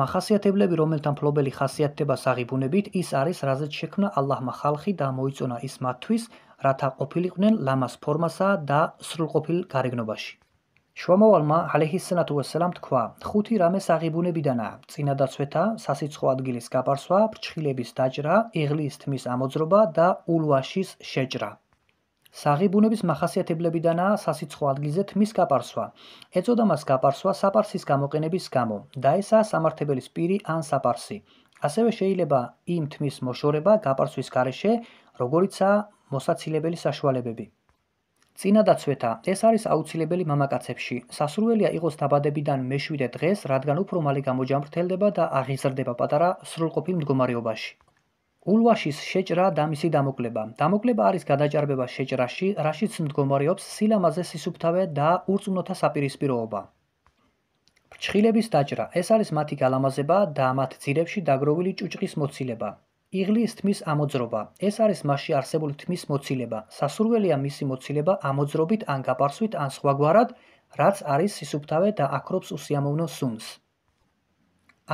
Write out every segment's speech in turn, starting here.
მახასიათებლები, რომელთა მფლობელი ხასიათდება საღიბუნებით, ის არის, რაზეც შექმნა ალლაჰმა ხალხი და მოიწონა ის მათთვის, რათა ყოფილიყვნენ ლამას ფორმასა და სრულყოფილ გარეგნობაში. შუამავალმა ალეჰისსალათუ ვასალამ თქვა: "ხუთი რამე საღიბუნებიდანაა: წინადაცვეთა, სასიცხო ადგილის გაბარსვა, ფრჩხილების დაჭრა, ეღლის თმის ამოძრობა და ულვაშის შეჭრა." საღიბუნების מחასიათებლებიდანაა სასიცხო ადგილზე თმის გაპარსვა. ეწოდა მას გაპარსვა საპარსის გამოყენების გამო და ესაა სამართებელის პირი ან საპარსი. ასევე შეიძლება იმ თმის მოშორება გაპარსვის გარეშე, როგორიცაა მოსაცილებელი საშუალებები. წინადაცვეთა ეს არის აუცილებელი მამაკაცებში. სასურველია იყოს დაბადებიდან მე-7 დღეს, რადგან უფრო მალე გამოჯამრთელდება და აღიზრდება პატარა სრულყოფილ მდგომარეობაში. ულვაშის შეჭრა და მისი დამოკლება. დამოკლება არის გადაჭარბება შეჭრაში, რაშიც მდგომარეობს სილამაზე სისუფთავე და ურწმუნოთა საპირისპიროება. ფრჩხილების დაჭრა ეს არის მათი გალამაზება და მათ ძირებში დაგროვილი ჭუჭყის მოცილება. იღლის თმის ამოძრობა ეს არის მასში არსებული თმის მოცილება. სასურველია მისი მოცილება ამოძრობით ან გაპარსვით ან სხვაგვარად, რაც არის სისუფთავე და აკროპს უსიამოვნო სუნს.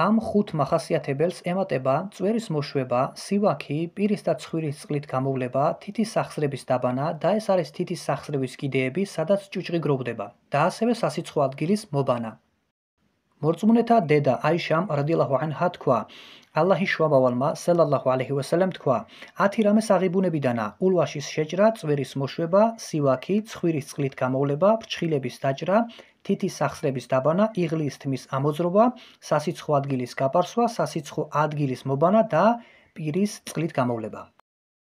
ამ ხუთ מחასიათებელს ემატება წვერის მოშვება, სივაქი, პირის და ცხვირის წყლით გამოვლება, თითის სახსრების დაბანა და ეს არის თითის სახსრების კიდეები, სადაც ჭუჭი გროვდება და ასევე სასიცხო ადგილის მობანა. მორწმუნეთა დედა აიშამ რადიალლაჰუ ანჰა თქვა: "ალლაჰი შუაბავალმა სალალლაჰუ ალეიჰი ვასალამ თქვა: "ათი რამეს აღიბუნებიდანა: ულვაშის შეჭრა, წვერის მოშვება, სივაკი, ცხვირის წყლით გამოვლება, ფრჩხილების დაჭრა, თითის სახსრების დაბანა, იღლის თმის ამოძრობა, სასიცხო ადგილის გაპარსვა, სასიცხო ადგილის მობანა და პირის წყლით გამოვლება."